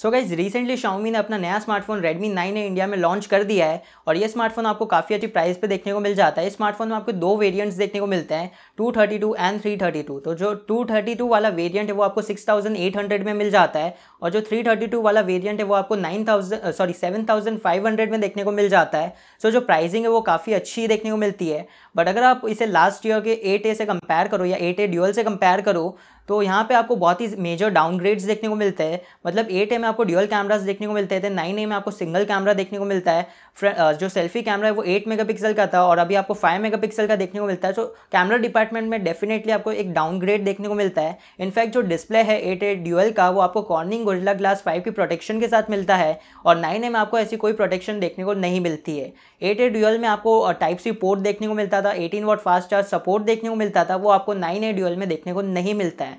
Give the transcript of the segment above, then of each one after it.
so guys recently Xiaomi ने अपना नया smartphone Redmi nine A India में लॉन्च कर दिया है और ये स्मार्टफोन आपको काफ़ी अच्छी प्राइस पे देखने को मिल जाता है इस स्मार्टफोन में आपको दो वेरिएंट्स देखने को मिलते हैं 232 एंड 332 तो जो 232 वाला वेरिएंट है वो आपको 6800 में मिल जाता है और जो 332 वाला वेरियंट है वो आपको नाइन सॉरी सेवन में देखने को मिल जाता है सो so, जो प्राइसिंग है वो काफ़ी अच्छी देखने को मिलती है बट अगर आप इसे लास्ट ईयर के एट ए से कंपेयर करो या एट ए से कंपेयर करो तो यहाँ पे आपको बहुत ही मेजर डाउनग्रेड्स देखने को मिलते हैं मतलब एट ए में आपको ड्यूअल कैमराज देखने को मिलते थे नाइन ए में आपको सिंगल कैमरा देखने को मिलता है जो सेल्फी कैमरा है वो एट मेगापिक्सल का था और अभी आपको फाइव मेगापिक्सल का देखने को मिलता है तो कैमरा डिपार्टमेंट में डेफिनेटली आपको एक डाउनग्रेड देखने को मिलता है इनफैक्ट जो डिस्प्ले है एट एट ड्यूअल का वो आपको कॉर्निंग गोरिल्ला ग्लास फाइव की प्रोटेक्शन के साथ मिलता है और नाइन ए में आपको ऐसी कोई प्रोटेक्शन देखने को नहीं मिलती है एट एट ड्यूअल में आपको टाइप सी पोर्ट देखने को मिलता था eighteen watt fast charge support देखने को मिलता था वो आपको नाइन ए ड्यूएल में देखने को नहीं मिलता है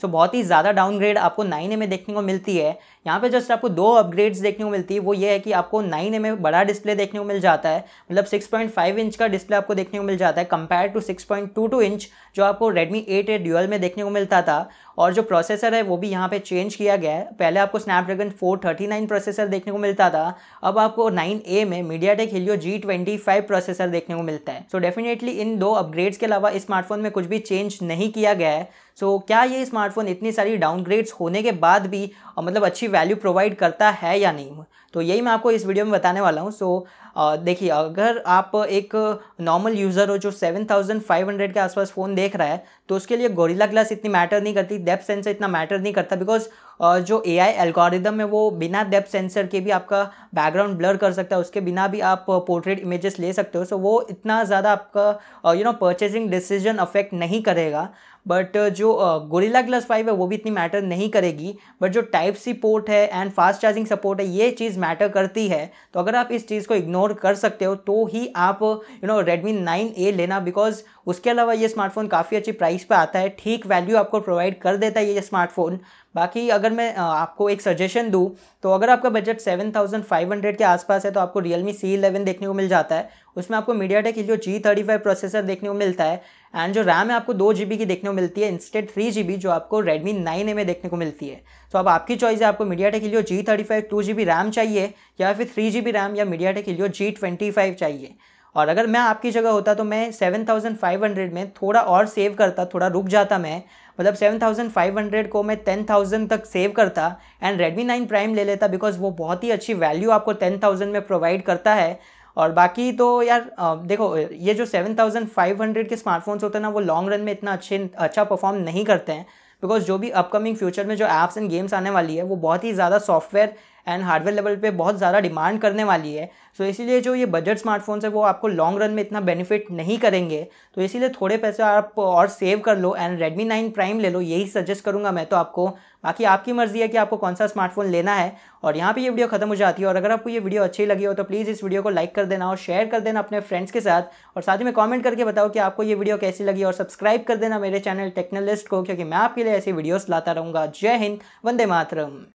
सो बहुत ही ज़्यादा डाउनग्रेड आपको नाइन में देखने को मिलती है यहाँ पे जस्ट आपको दो अपग्रेड्स देखने को मिलती है वो ये है कि आपको नाइन में बड़ा डिस्प्ले देखने को मिल जाता है मतलब 6.5 इंच का डिस्प्ले आपको देखने को मिल जाता है कंपेयर टू 6.22 इंच जो आपको रेडमी एट ए ड्यूअल में देखने को मिलता था और जो प्रोसेसर है वो भी यहाँ पे चेंज किया गया है पहले आपको स्नैपड्रैगन 439 प्रोसेसर देखने को मिलता था अब आपको 9A में MediaTek Helio G processor देखने को मिलता है सो डेफिनेटली इन दो अपग्रेड्स के अलावा स्मार्टफोन में कुछ भी चेंज नहीं किया गया है सो so, क्या ये स्मार्ट स्मार्टफ़ोन इतनी सारी डाउनग्रेड्स होने के बाद भी मतलब अच्छी वैल्यू प्रोवाइड करता है या नहीं तो यही मैं आपको इस वीडियो में बताने वाला हूँ सो so, देखिए अगर आप एक नॉर्मल यूज़र हो जो 7500 के आसपास फ़ोन देख रहा है तो उसके लिए गोरिल्ला ग्लास इतनी मैटर नहीं करती डेप सेंसर इतना मैटर नहीं करता बिकॉज जो ए आई एल्गोरिदम है वो बिना डेप सेंसर के भी आपका बैकग्राउंड ब्लर कर सकता है उसके बिना भी आप पोर्ट्रेट इमेजेस ले सकते हो सो so, वो इतना ज़्यादा आपका you know purchasing decision affect नहीं करेगा बट जो गोरिल्ला ग्लास फाइव है वो भी इतनी मैटर नहीं करेगी बट जो टाइप सी पोर्ट है एंड फास्ट चार्जिंग सपोर्ट है ये चीज़ मैटर करती है तो अगर आप इस चीज़ को इग्नोर कर सकते हो तो ही आप you know Redmi nine A लेना बिकॉज उसके अलावा ये स्मार्टफ़ोन काफ़ी अच्छी प्राइस पर आता है ठीक वैल्यू आपको प्रोवाइड कर देता है ये स्मार्टफ़ोन बाकी अगर मैं आपको एक सजेशन दूँ तो अगर आपका budget seven thousand five hundred के आसपास है तो आपको रियलमी सी इलेवन देखने को मिल जाता है उसमें आपको मीडिया टेक जो जी थर्टी फाइव प्रोसेसर देखने को मिलता है एंड जो रैम है आपको दो जी बी की देखने को मिलती है इंस्टेट थ्री जी बी जो आपको रेडमी नाइन ए में देखने को मिलती है तो अब आपकी चॉइस है आपको MediaTek Helio G thirty five two G B RAM चाहिए या फिर थ्री जी बी रैम या MediaTek Helio G twenty five चाहिए और अगर मैं आपकी जगह होता तो मैं सेवन थाउजेंड फाइव हंड्रेड में थोड़ा और सेव करता थोड़ा रुक जाता मैं मतलब सेवन थाउजेंड फाइव हंड्रेड को मैं टेन थाउजेंड तक सेव करता एंड रेडमी नाइन प्राइम ले लेता बिकॉज वो बहुत ही अच्छी वैल्यू आपको टेन थाउजेंड में प्रोवाइड करता है और बाकी तो यार देखो ये जो सेवन थाउजेंड फाइव हंड्रेड के स्मार्टफोन्स होते हैं ना वो लॉन्ग रन में इतना अच्छे अच्छा परफॉर्म नहीं करते हैं बिकॉज जो भी अपकमिंग फ्यूचर में जो एप्स एंड गेम्स आने वाली है वो बहुत ही ज़्यादा सॉफ्टवेयर एंड हार्डवेयर लेवल पे बहुत ज़्यादा डिमांड करने वाली है सो so, इसीलिए जो ये बजट स्मार्टफोन्स है वो आपको लॉन्ग रन में इतना बेनिफिट नहीं करेंगे तो इसीलिए थोड़े पैसे आप और सेव कर लो एंड रेडमी नाइन प्राइम ले लो यही सजेस्ट करूँगा मैं तो आपको बाकी आपकी मर्ज़ी है कि आपको कौन सा स्मार्टफोन लेना है और यहाँ पर ये वीडियो खत्म हो जाती है और अगर आपको ये वीडियो अच्छी लगी हो तो प्लीज़ इस वीडियो को लाइक कर देना और शेयर कर देना अपने फ्रेंड्स के साथ और साथ ही में कॉमेंट करके बताओ कि आपको ये वीडियो कैसी लगी और सब्सक्राइब कर देना मेरे चैनल टेक्नोलिस्ट को क्योंकि मैं आपके लिए ऐसी वीडियोज लाता रहूँगा जय हिंद वंदे मातरम